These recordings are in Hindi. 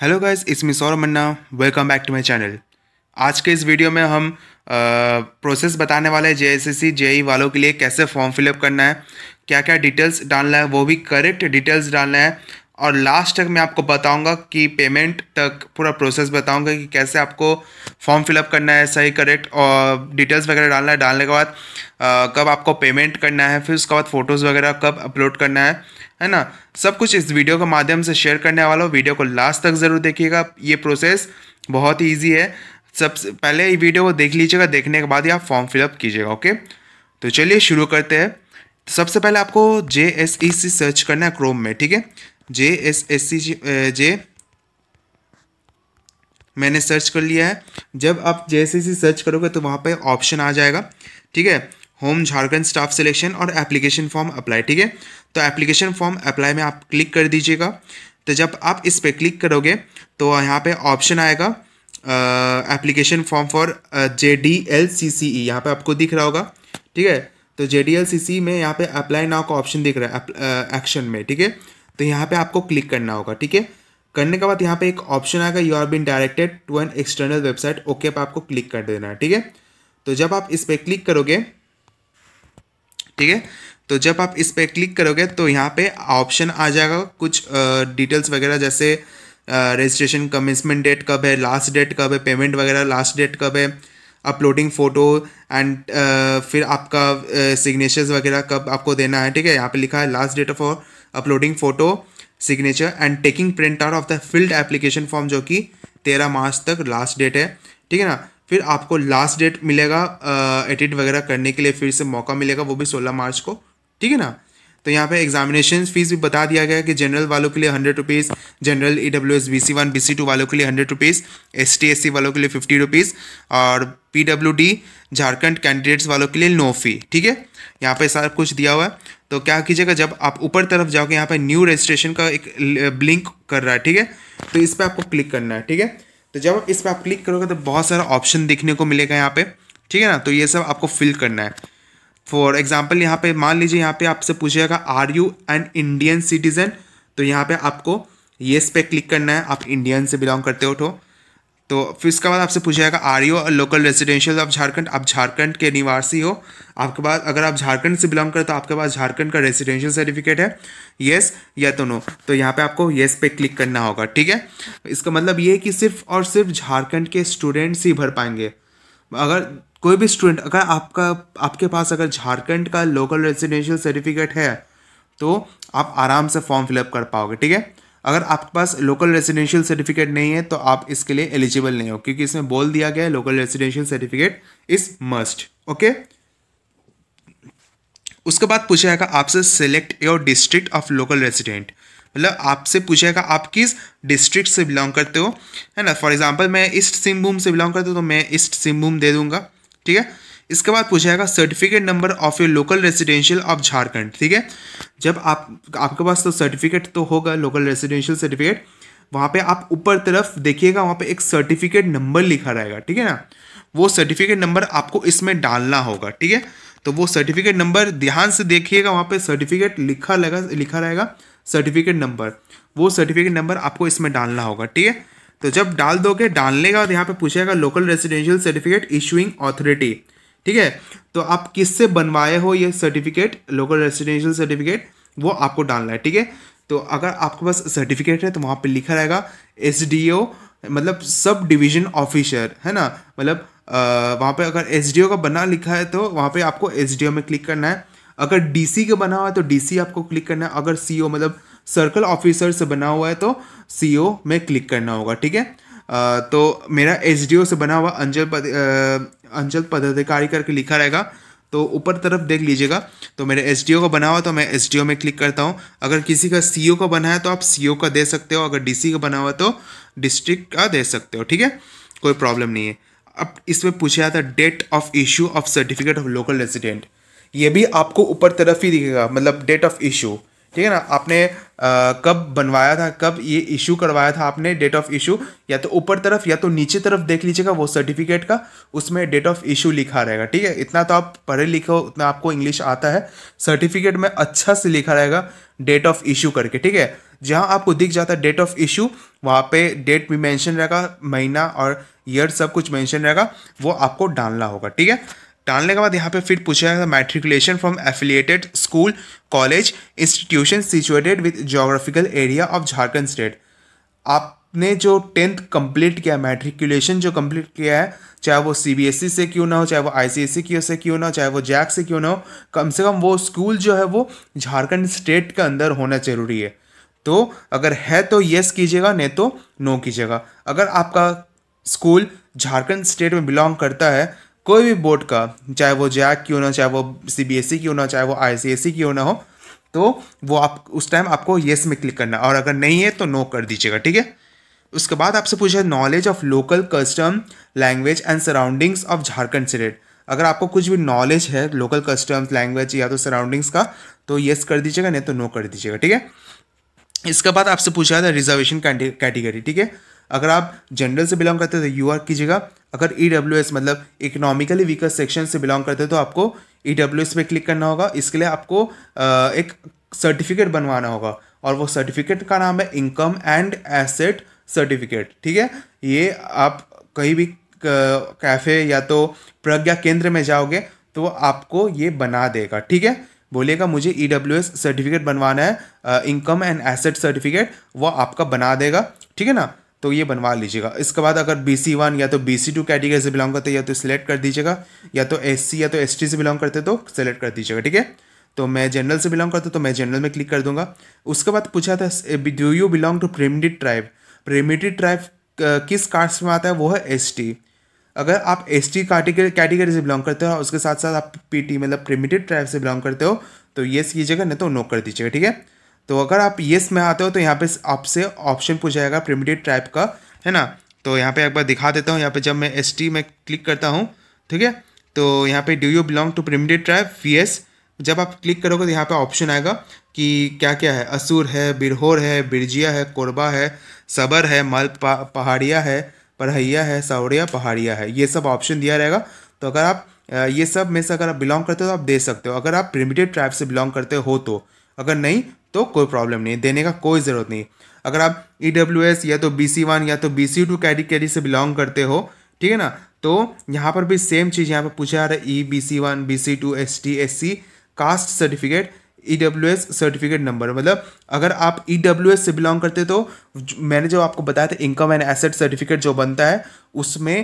hello guys it's me Saurabh Manna welcome back to my channel आज के इस वीडियो में हम आ, प्रोसेस बताने वाले हैं जेएसएससी जेई e वालों के लिए कैसे फॉर्म फिलअप करना है क्या क्या डिटेल्स डालना है वो भी करेक्ट डिटेल्स डालना है और लास्ट तक मैं आपको बताऊंगा कि पेमेंट तक पूरा प्रोसेस बताऊंगा कि कैसे आपको फॉर्म फिलअप करना है सही करेक्ट और डिटेल्स वगैरह डालना है डालने के बाद कब आपको पेमेंट करना है फिर उसके बाद फ़ोटोज़ वगैरह कब अपलोड करना है है ना सब कुछ इस वीडियो के माध्यम से शेयर करने वाला हूँ वीडियो को लास्ट तक ज़रूर देखिएगा ये प्रोसेस बहुत ही ईजी है सबसे पहले ये वीडियो को देख लीजिएगा देखने के बाद ही आप फॉर्म फिलअप कीजिएगा ओके तो चलिए शुरू करते हैं सबसे पहले आपको जे एस ई सी सर्च करना है क्रोम में ठीक है जे एस एस सी जे मैंने सर्च कर लिया है जब आप जे एस ई सी सर्च करोगे तो वहाँ पे ऑप्शन आ जाएगा ठीक है होम झारखंड स्टाफ सिलेक्शन और एप्लीकेशन फॉर्म अप्लाई ठीक है तो एप्लीकेशन फॉर्म अप्लाई में आप क्लिक कर दीजिएगा तो जब आप इस पर क्लिक करोगे तो यहाँ पे ऑप्शन आएगा application form for J D L C C E यहाँ पर आपको दिख रहा होगा ठीक है तो जे डी एल सी सी में यहाँ पे अप्लाई नाव का ऑप्शन दिख रहा है एक्शन में ठीक है तो यहाँ पे आपको क्लिक करना होगा ठीक है करने के बाद यहाँ पे एक ऑप्शन आएगा you are been directed to an external website okay पे आपको क्लिक कर देना है ठीक है तो जब आप इस पर क्लिक करोगे ठीक है तो जब आप इस पर क्लिक करोगे तो यहाँ पे ऑप्शन आ जाएगा कुछ डिटेल्स वगैरह जैसे रजिस्ट्रेशन कमिंसमेंट डेट कब है लास्ट डेट कब है पेमेंट वगैरह लास्ट डेट कब है अपलोडिंग फ़ोटो एंड फिर आपका सिग्नेचर्स वगैरह कब आपको देना है ठीक है यहाँ पे लिखा है last date for uploading photo signature and taking print out of the filled application form जो कि तेरह मार्च तक लास्ट डेट है ठीक है ना फिर आपको लास्ट डेट मिलेगा एडिट वगैरह करने के लिए फिर से मौका मिलेगा वो भी सोलह मार्च को ठीक है ना तो यहाँ पे एग्जामिनेशन फीस भी बता दिया गया कि जनरल वालों के लिए hundred rupees general E W S B C one B C two वालों के लिए hundred rupees S T S C वालों के लिए फिफ्टी रुपीज़ और P W D Jharkhand candidates वालों के लिए नो फी ठीक है यहाँ पे सारा कुछ दिया हुआ है तो क्या कीजिएगा जब आप ऊपर तरफ जाओगे यहाँ पे न्यू रजिस्ट्रेशन का एक लिंक कर रहा है ठीक है तो इस पर आपको क्लिक करना है ठीक है तो जब इस पर आप क्लिक करोगे तो बहुत सारा ऑप्शन देखने को मिलेगा यहाँ पे ठीक है ना तो ये सब आपको फिल करना है फॉर एग्जाम्पल यहाँ पे मान लीजिए यहाँ पे आपसे पूछेगा are you an Indian citizen तो यहाँ पे आपको येस पे क्लिक करना है आप इंडियन से बिलोंग करते हो तो तो फिर इसके बाद आपसे पूछा जाएगा are you local residential of Jharkhand आप झारखंड के निवासी हो आपके पास अगर आप झारखंड से बिलोंग करें तो आपके पास झारखंड का रेजिडेंशियल सर्टिफिकेट है येस या तो नो तो यहाँ पे आपको येस पे क्लिक करना होगा ठीक है इसका मतलब ये है कि सिर्फ और सिर्फ झारखंड के स्टूडेंट्स ही भर पाएंगे अगर कोई भी स्टूडेंट अगर आपका आपके पास अगर झारखंड का लोकल रेजिडेंशियल सर्टिफिकेट है तो आप आराम से फॉर्म फिलअप कर पाओगे ठीक है अगर आपके पास लोकल रेजिडेंशियल सर्टिफिकेट नहीं है तो आप इसके लिए एलिजिबल नहीं हो क्योंकि इसमें बोल दिया गया है local residential certificate is must okay उसके बाद पूछा जाएगा आपसे select your district of local resident मतलब आपसे पूछा जाएगा आप किस डिस्ट्रिक्ट से बिलोंग करते हो है ना फॉर एग्जाम्पल मैं ईस्ट सिंहभूम से बिलोंग करता हूँ तो मैं ईस्ट सिंहभूम दे दूंगा ठीक है इसके बाद पूछा जाएगा certificate number of your local residential of Jharkhand ठीक है जब आप आपके पास तो सर्टिफिकेट तो होगा लोकल रेजिडेंशियल सर्टिफिकेट वहाँ पे आप ऊपर तरफ देखिएगा वहाँ पे एक सर्टिफिकेट नंबर लिखा रहेगा ठीक है ना वो सर्टिफिकेट नंबर आपको इसमें डालना होगा ठीक है तो वो सर्टिफिकेट नंबर ध्यान से देखिएगा वहाँ पे सर्टिफिकेट लिखा लगा लिखा रहेगा सर्टिफिकेट नंबर वो सर्टिफिकेट नंबर आपको इसमें डालना होगा ठीक है तो जब डाल दोगे डालने का यहाँ पे पूछेगा local residential certificate issuing authority ठीक है तो आप किससे बनवाए हो ये सर्टिफिकेट लोकल रेजिडेंशियल सर्टिफिकेट वो आपको डालना है ठीक है तो अगर आपके पास सर्टिफिकेट है तो वहाँ पे लिखा रहेगा एस मतलब सब डिवीजन ऑफिसर है ना मतलब वहाँ पे अगर एस का बना लिखा है तो वहाँ पे आपको एस में क्लिक करना है अगर डी का बना हुआ है तो डी आपको क्लिक करना है अगर सी मतलब सर्कल ऑफिसर से बना हुआ है तो सी में क्लिक करना होगा ठीक है तो मेरा एस से बना हुआ अंचल पद अंचल पदाधिकारी करके लिखा रहेगा तो ऊपर तरफ देख लीजिएगा तो मेरे एस का बना हुआ तो मैं एस में क्लिक करता हूँ अगर किसी का सी का बना है तो आप सी का दे सकते हो अगर डी का बना हुआ तो डिस्ट्रिक्ट का दे सकते हो ठीक है कोई प्रॉब्लम नहीं है अब इसमें पूछा जाता है date of issue of certificate of local resident ये भी आपको ऊपर तरफ ही दिखेगा मतलब डेट ऑफ इशू ठीक है ना आपने आ, कब बनवाया था कब ये इशू करवाया था आपने डेट ऑफ इशू या तो ऊपर तरफ या तो नीचे तरफ देख लीजिएगा वो सर्टिफिकेट का उसमें डेट ऑफ इशू लिखा रहेगा ठीक है इतना तो आप पढ़े लिखो उतना आपको इंग्लिश आता है सर्टिफिकेट में अच्छा से लिखा रहेगा डेट ऑफ इशू करके ठीक है जहाँ आपको दिख जाता है डेट ऑफ इशू वहाँ पे डेट भी मैंशन रहेगा महीना और ईयर सब कुछ मैंशन रहेगा वो आपको डालना होगा ठीक है डालने के बाद यहाँ पे फिर पूछा जाएगा matriculation from affiliated school college institution situated with geographical area of Jharkhand state आपने जो टेंथ कंप्लीट किया मैट्रिकुलेशन जो कंप्लीट किया है चाहे वो सी बी एस से क्यों ना हो चाहे वो आई सी एस से क्यों ना हो चाहे वो जैक से क्यों ना हो कम से कम वो स्कूल जो है वो झारखंड स्टेट के अंदर होना जरूरी है तो अगर है तो येस कीजिएगा नहीं तो नो कीजिएगा अगर आपका स्कूल झारखंड स्टेट में बिलोंग करता है कोई भी बोर्ड का चाहे वो जैक क्यों ना चाहे वो सी बी एस ई क्यों ना चाहे वो आई सी एस ई क्यों ना हो तो वो आप उस टाइम आपको येस में क्लिक करना और अगर नहीं है तो नो कर दीजिएगा ठीक है उसके बाद आपसे पूछा knowledge of local custom language and surroundings of Jharkhand state अगर आपको कुछ भी नॉलेज है लोकल कस्टम्स लैंग्वेज या तो सराउंडिंग्स का तो येस कर दीजिएगा नहीं तो नो कर दीजिएगा ठीक है इसके बाद आपसे पूछा था रिजर्वेशन कैटेगरी ठीक है अगर आप जनरल से बिलोंग करते हो तो यू आर कीजिएगा अगर ई डब्ल्यू एस मतलब इकोनॉमिकली वीकर सेक्शन से बिलोंग करते हो तो आपको ई डब्ल्यू एस पे क्लिक करना होगा इसके लिए आपको एक सर्टिफिकेट बनवाना होगा और वो सर्टिफिकेट का नाम है इनकम एंड एसेट सर्टिफिकेट ठीक है ये आप कहीं भी कैफ़े या तो प्रज्ञा केंद्र में जाओगे तो आपको ये बना देगा ठीक है बोलिएगा मुझे ई डब्ल्यू एस सर्टिफिकेट बनवाना है इनकम एंड एसेट सर्टिफिकेट वो आपका बना देगा ठीक है ना तो ये बनवा लीजिएगा इसके बाद अगर बी सी वन या तो बी सी टू कैटेगरी से बिलोंग करते या तो सिलेक्ट कर दीजिएगा या तो एस सी या तो एस टी से बिलोंग करते तो सेलेक्ट कर दीजिएगा ठीक है तो मैं जनरल से बिलोंग करता तो मैं जनरल में क्लिक कर दूंगा उसके बाद पूछा था do you belong to primitive tribe primitive tribe किस कास्ट में आता है वो है एस टी अगर आप एस टी कैटेगरी कैटेगरी से बिलोंग करते हो और उसके साथ साथ आप पी टी मतलब प्रेमिटेड ट्राइब से बिलोंग करते हो तो येस कीजिएगा नहीं तो नो कर दीजिएगा ठीक है तो अगर आप येस में आते हो तो यहाँ पे आपसे ऑप्शन पूछ जाएगा प्रिमिटेड टाइप का है ना तो यहाँ पे एक बार दिखा देता हूँ यहाँ पे जब मैं एस टी में क्लिक करता हूँ ठीक है तो यहाँ पे do you belong to primitive tribe we जब आप क्लिक करोगे तो यहाँ पे ऑप्शन आएगा कि क्या क्या है असूर है बिरहोर है बिरजिया है कोरबा है सबर है मल पहाड़िया है परहैया है सावड़िया पहाड़िया है ये सब ऑप्शन दिया रहेगा तो अगर आप ये सब में से अगर आप बिलोंग करते हो तो आप दे सकते हो अगर आप प्रिमिटेड ट्राइब से बिलोंग करते हो तो अगर नहीं तो कोई प्रॉब्लम नहीं देने का कोई ज़रूरत नहीं अगर आप ई e या तो बी या तो बी सी कैटेगरी से बिलोंग करते हो ठीक है ना तो यहाँ पर भी सेम चीज़ यहाँ पर पूछा जा रहा है E B C one B C two S T S C caste certificate E W S certificate number मतलब अगर आप ई डब्ल्यू एस से बिलोंग करते तो मैंने जो आपको बताया था इनकम एंड एसेट सर्टिफिकेट जो बनता है उसमें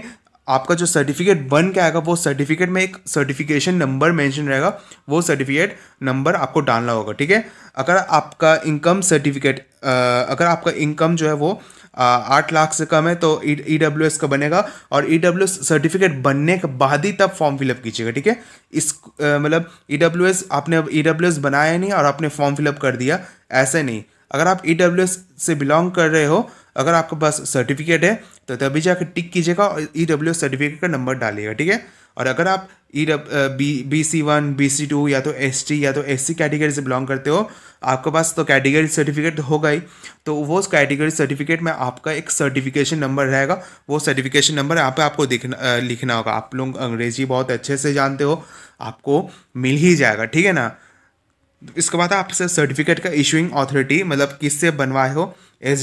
आपका जो सर्टिफिकेट बन के आएगा वो सर्टिफिकेट में एक सर्टिफिकेशन नंबर मेंशन रहेगा वो सर्टिफिकेट नंबर आपको डालना होगा ठीक है अगर आपका इनकम सर्टिफिकेट अगर आपका इनकम जो है वो आठ लाख से कम है तो ई डब्ल्यू एस का बनेगा और ई डब्ल्यू एस सर्टिफिकेट बनने के बाद ही तब फॉर्म फिलअप कीजिएगा ठीक है इस मतलब ई डब्ल्यू एस आपने ई डब्ल्यू एस बनाया नहीं और आपने फॉर्म फिलअप कर दिया ऐसे नहीं अगर आप ई डब्ल्यू एस से बिलोंग कर रहे हो अगर आपके पास सर्टिफिकेट है तो तभी जाकर टिक कीजिएगा और ई डब्ल्यू सर्टिफिकेट का नंबर डालिएगा ठीक है और अगर आप E B B C one B C two या तो एस टी या तो एस सी कैटेगरी से बिलोंग करते हो आपके पास तो कैटेगरी सर्टिफिकेट तो होगा ही तो वो कैटेगरी सर्टिफिकेट में आपका एक सर्टिफिकेशन नंबर रहेगा वो सर्टिफिकेशन नंबर यहाँ पे आपको दिखना लिखना होगा आप लोग अंग्रेजी बहुत अच्छे से जानते हो आपको मिल ही जाएगा ठीक है ना इसके बाद आपसे सर्टिफिकेट का इशूइंग अथॉरिटी मतलब किससे बनवाए हो एस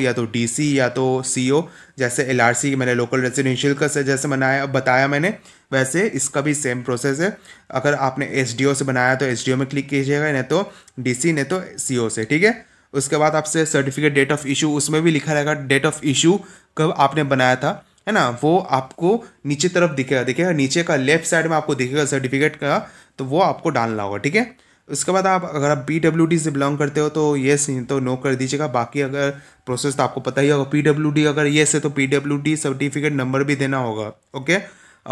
या तो डी या तो सी जैसे एल आर मैंने लोकल रेजिडेंशियल का से जैसे बनाया बताया मैंने वैसे इसका भी सेम प्रोसेस है अगर आपने एस से बनाया तो एस में क्लिक कीजिएगा नहीं तो डी नहीं तो सी से ठीक है उसके बाद आपसे सर्टिफिकेट डेट ऑफ इशू उसमें भी लिखा रहेगा डेट ऑफ इशू कब आपने बनाया था है ना वो आपको नीचे तरफ दिखेगा दिखेगा नीचे का लेफ्ट साइड में आपको दिखेगा सर्टिफिकेट का तो वो आपको डालना होगा ठीक है उसके बाद आप अगर आप पी से बिलोंग करते हो तो येस नहीं तो नो कर दीजिएगा बाकी अगर प्रोसेस तो आपको पता ही होगा पी अगर येस है तो पी सर्टिफिकेट नंबर भी देना होगा ओके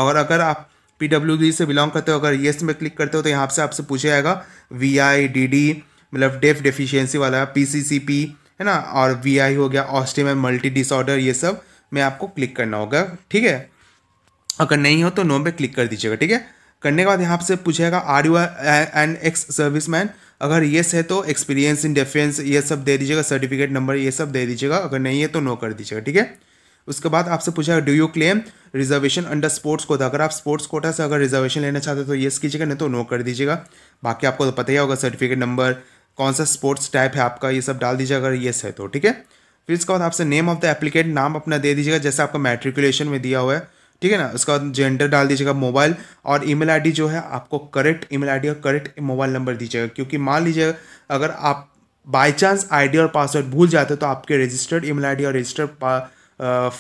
और अगर आप पी से बिलोंग करते हो अगर येस में क्लिक करते हो तो यहाँ से आपसे पूछा जाएगा वी आई डी डी मतलब डेफ डेफिशिएंसी वाला पी सी सी पी है ना और वी आई हो गया ऑस्टिम मल्टी डिसऑर्डर ये सब में आपको क्लिक करना होगा ठीक है अगर नहीं हो तो नो पे क्लिक कर दीजिएगा ठीक है करने के बाद यहाँ से पूछेगा are you an ex serviceman अगर येस है तो एक्सपीरियंस इन डिफेंस ये सब दे दीजिएगा सर्टिफिकेट नंबर ये सब दे दीजिएगा अगर नहीं है तो नो कर दीजिएगा ठीक है उसके बाद आपसे पूछेगा do you claim reservation under sports quota अगर आप स्पोर्ट्स कोटा से अगर रिजर्वेशन लेना चाहते हो तो येस कीजिएगा नहीं तो नो कर दीजिएगा बाकी आपको तो पता ही होगा सर्टिफिकेट नंबर कौन सा स्पोर्ट्स टाइप है आपका ये सब डाल दीजिएगा अगर येस है तो ठीक है फिर इसके बाद आपसे नेम ऑफ द एप्लीकेट नाम अपना दे दीजिएगा जैसे आपका मेट्रिकुलेशन में दिया हुआ है ठीक है ना उसका जेंडर डाल दीजिएगा मोबाइल और ईमेल आईडी जो है आपको करेक्ट ईमेल आईडी और करेक्ट मोबाइल नंबर दीजिएगा क्योंकि मान लीजिए अगर आप बाई चांस आईडी और पासवर्ड भूल जाते हो तो आपके रजिस्टर्ड ईमेल आईडी और रजिस्टर्ड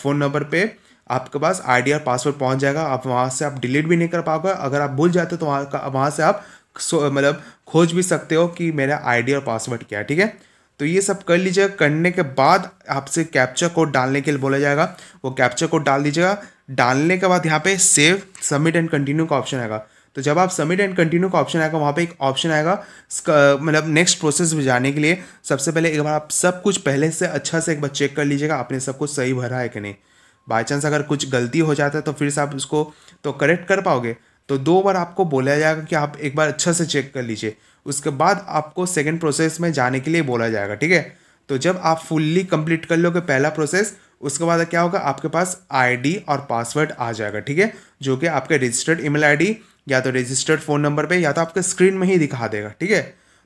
फ़ोन नंबर पे आपके पास आईडी और पासवर्ड पहुंच जाएगा आप वहाँ से आप डिलीट भी नहीं कर पाओगे अगर आप भूल जाते हो तो वहाँ का वहाँ से आप मतलब खोज भी सकते हो कि मेरा आईडी और पासवर्ड क्या है ठीक है तो ये सब कर लीजिएगा करने के बाद आपसे कैप्चर कोड डालने के लिए बोला जाएगा वो कैप्चर कोड डाल दीजिएगा डालने के बाद यहाँ पे सेव सबमिट एंड कंटिन्यू का ऑप्शन आएगा तो जब आप सबमिट एंड कंटिन्यू का ऑप्शन आएगा वहाँ पे एक ऑप्शन आएगा मतलब नेक्स्ट प्रोसेस में जाने के लिए सबसे पहले एक बार आप सब कुछ पहले से अच्छा से एक बार चेक कर लीजिएगा आपने सब कुछ सही भरा है कि नहीं बाई चांस अगर कुछ गलती हो जाता है तो फिर से आप उसको तो करेक्ट कर पाओगे तो दो बार आपको बोला जाएगा कि आप एक बार अच्छा से चेक कर लीजिए उसके बाद आपको सेकेंड प्रोसेस में जाने के लिए बोला जाएगा ठीक है तो जब आप फुल्ली कंप्लीट कर लोगे पहला प्रोसेस उसके बाद क्या होगा आपके पास आईडी और पासवर्ड आ जाएगा ठीक है जो कि आपके रजिस्टर्ड ईमेल आईडी या तो रजिस्टर्ड फ़ोन नंबर पे या तो आपके स्क्रीन में ही दिखा देगा ठीक है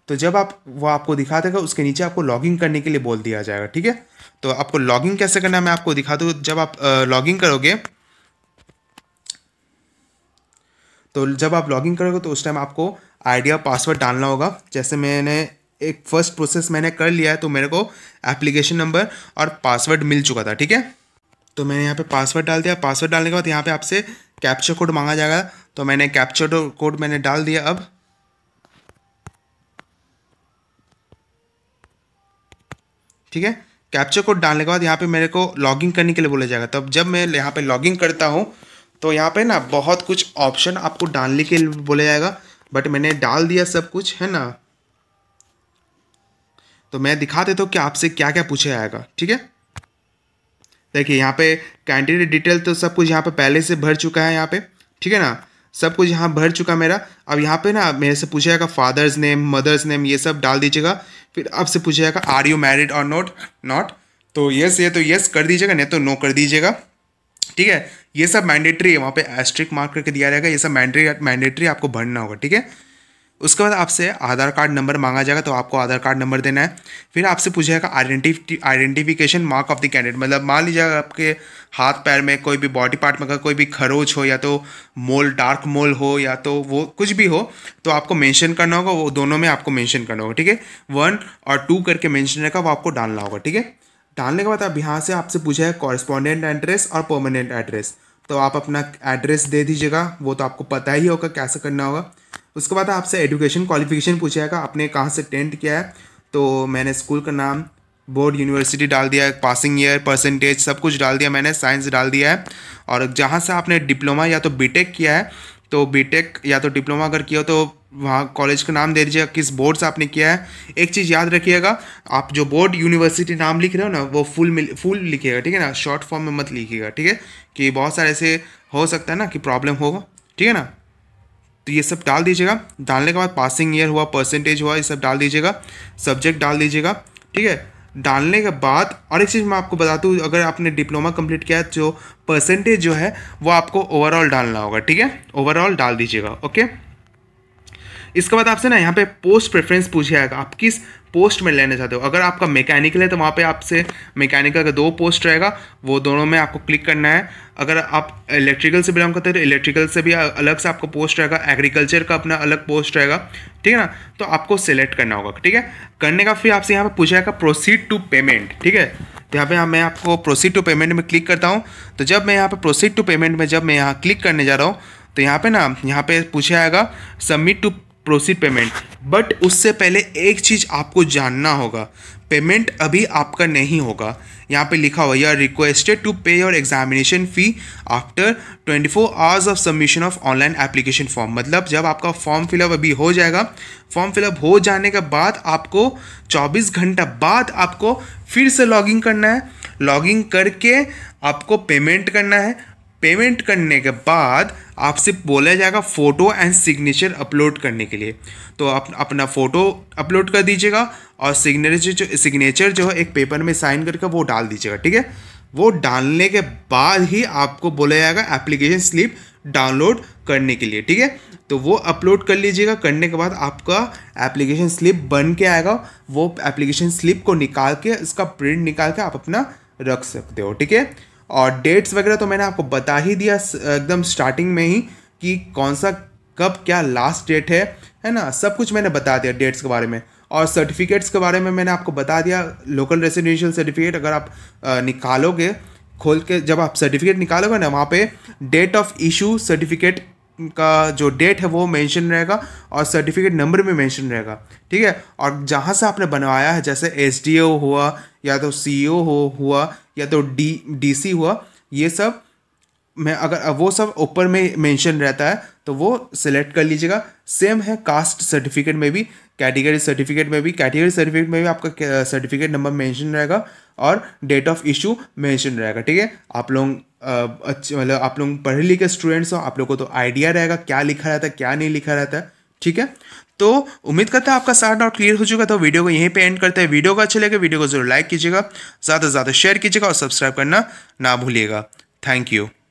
तो जब आप वो आपको दिखा देगा उसके नीचे आपको लॉगिंग करने के लिए बोल दिया जाएगा ठीक है तो आपको लॉगिंग कैसे करना है मैं आपको दिखा दूँ जब आप लॉगिंग करोगे तो जब आप लॉगिंग करोगे तो उस टाइम आपको आइडिया पासवर्ड डालना होगा जैसे मैंने एक फर्स्ट प्रोसेस मैंने कर लिया है तो मेरे को एप्लीकेशन नंबर और पासवर्ड मिल चुका था ठीक है तो मैंने यहाँ पे पासवर्ड डाल दिया पासवर्ड डालने के बाद यहाँ पे आपसे कैप्चर कोड मांगा जाएगा तो मैंने कैप्चर कोड मैंने डाल दिया अब ठीक है कैप्चर कोड डालने के बाद यहाँ पे मेरे को लॉगिंग करने के लिए बोला जाएगा तब जब मैं यहाँ पे लॉगिंग करता हूँ तो यहाँ पे ना बहुत कुछ ऑप्शन आपको डालने के लिए बोला जाएगा बट मैंने डाल दिया सब कुछ है ना तो मैं दिखा देता तो हूँ कि आपसे क्या क्या पूछा जाएगा ठीक है देखिए यहाँ पे कैंडिडेट डिटेल तो सब कुछ यहाँ पे पहले से भर चुका है यहाँ पे ठीक है ना सब कुछ यहाँ भर चुका मेरा अब यहाँ पे ना मेरे से पूछा जाएगा फादर्स नेम मदर्स नेम ये सब डाल दीजिएगा फिर आपसे पूछा जाएगा आर यू मैरिड और नोट नॉट तो यस ये तो यस कर दीजिएगा नहीं तो नो कर दीजिएगा ठीक है ये सब मैंडेटरी है वहाँ पे एस्ट्रिक मार्क करके दिया जाएगा ये सब मैंडेटरी मैंडेटरी आपको भरना होगा ठीक है उसके बाद आपसे आधार कार्ड नंबर मांगा जाएगा तो आपको आधार कार्ड नंबर देना है फिर आपसे पूछा जाएगा identification mark of the candidate मतलब मान लीजिए आपके हाथ पैर में कोई भी बॉडी पार्ट में का कोई भी खरोच हो या तो मोल डार्क मोल हो या तो वो कुछ भी हो तो आपको मेंशन करना होगा वो दोनों में आपको मेंशन करना होगा ठीक है वन और टू करके मैंशन रहेगा वो आपको डालना होगा ठीक है डालने के बाद आप यहाँ से आपसे पूछा है कॉरस्पॉन्डेंट एड्रेस और परमानेंट एड्रेस तो आप अपना एड्रेस दे दीजिएगा वो तो आपको पता ही होगा कैसे करना होगा उसके बाद आपसे एजुकेशन क्वालिफिकेशन पूछा जाएगा आपने कहाँ से टेंथ किया है तो मैंने स्कूल का नाम बोर्ड यूनिवर्सिटी डाल दिया है पासिंग ईयर परसेंटेज सब कुछ डाल दिया मैंने साइंस डाल दिया है और जहाँ से आपने डिप्लोमा या तो बीटेक किया है तो बीटेक या तो डिप्लोमा अगर किया तो वहाँ कॉलेज का नाम दे दीजिएगा किस बोर्ड से आपने किया है एक चीज़ याद रखिएगा आप जो बोर्ड यूनिवर्सिटी नाम लिख रहे हो ना वो फुल मिल फुल लिखिएगा ठीक है ना शॉर्ट फॉर्म में मत लिखिएगा ठीक है कि बहुत सारे ऐसे हो सकता है ना कि प्रॉब्लम होगा ठीक है ना तो ये सब डाल दीजिएगा डालने के बाद पासिंग ईयर हुआ परसेंटेज हुआ ये सब डाल दीजिएगा सब्जेक्ट डाल दीजिएगा ठीक है डालने के बाद और एक चीज़ मैं आपको बताता हूँ अगर आपने डिप्लोमा कंप्लीट किया है जो परसेंटेज जो है वो आपको ओवरऑल डालना होगा ठीक है ओवरऑल डाल दीजिएगा ओके इसके बाद आपसे ना यहाँ पे पोस्ट प्रेफरेंस पूछा जाएगा आप किस पोस्ट में लेना चाहते हो अगर आपका मैकेनिकल है तो वहाँ पे आपसे मैकेनिकल का दो पोस्ट रहेगा वो दोनों में आपको क्लिक करना है अगर आप इलेक्ट्रिकल से बिलोंग करते हो तो इलेक्ट्रिकल से भी अलग से आपको पोस्ट रहेगा एग्रीकल्चर का अपना अलग पोस्ट रहेगा ठीक है ना तो आपको सेलेक्ट करना होगा ठीक है करने का फिर आपसे यहाँ पर पूछा जाएगा प्रोसीड टू पेमेंट ठीक है तो यहाँ पे मैं आपको प्रोसीड टू पेमेंट में क्लिक करता हूँ तो जब मैं यहाँ पे प्रोसीड टू पेमेंट में जब मैं यहाँ क्लिक करने जा रहा हूँ तो यहाँ पे ना यहाँ पे पूछा आएगा submit to proceed payment but उससे पहले एक चीज़ आपको जानना होगा पेमेंट अभी आपका नहीं होगा यहाँ पे लिखा हुआ you are requested to pay your examination fee after 24 hours of submission of online application form मतलब जब आपका फॉर्म फिलअप अभी हो जाएगा फॉर्म फिलअप हो जाने के बाद आपको 24 घंटा बाद आपको फिर से लॉगिंग करना है लॉगिंग करके आपको पेमेंट करना है पेमेंट करने के बाद आपसे बोला जाएगा फ़ोटो एंड सिग्नेचर अपलोड करने के लिए तो आप अपना फ़ोटो अपलोड कर दीजिएगा और सिग्नेचर जो सिग्नेचर जो है एक पेपर में साइन करके वो डाल दीजिएगा ठीक है वो डालने के बाद ही आपको बोला जाएगा एप्लीकेशन स्लिप डाउनलोड करने के लिए ठीक है तो वो अपलोड कर लीजिएगा करने के बाद आपका एप्लीकेशन स्लिप बन के आएगा वो एप्लीकेशन स्लिप को निकाल के इसका प्रिंट निकाल के आप अपना रख सकते हो ठीक है और डेट्स वगैरह तो मैंने आपको बता ही दिया एकदम स्टार्टिंग में ही कि कौन सा कब क्या लास्ट डेट है है ना सब कुछ मैंने बता दिया डेट्स के बारे में और सर्टिफिकेट्स के बारे में मैंने आपको बता दिया लोकल रेसिडेंशियल सर्टिफिकेट अगर आप निकालोगे खोल के जब आप सर्टिफिकेट निकालोगे ना वहाँ पे डेट ऑफ इशू सर्टिफिकेट का जो डेट है वो मेंशन रहेगा और सर्टिफिकेट नंबर भी मेंशन रहेगा ठीक है और जहाँ से आपने बनवाया है जैसे एस हुआ या तो सी e हो हुआ या तो डी डी सी हुआ ये सब मैं अगर वो सब ऊपर में मेंशन रहता है तो वो सिलेक्ट कर लीजिएगा सेम है कास्ट सर्टिफिकेट में भी कैटेगरी सर्टिफिकेट में भी कैटेगरी सर्टिफिकेट में भी आपका सर्टिफिकेट नंबर मेंशन रहेगा और डेट ऑफ इशू मेंशन रहेगा ठीक है आप लोग अच्छे मतलब आप लोग पढ़े लिखे स्टूडेंट्स हो आप लोग को तो आइडिया रहेगा क्या लिखा रहता है क्या नहीं लिखा रहता है ठीक है तो उम्मीद करता है आपका सारा डाउट क्लियर हो चुका तो वीडियो को यहीं पे एंड करते हैं वीडियो को अच्छा लगे वीडियो को जरूर लाइक कीजिएगा ज़्यादा से ज़्यादा शेयर कीजिएगा और सब्सक्राइब करना ना भूलिएगा थैंक यू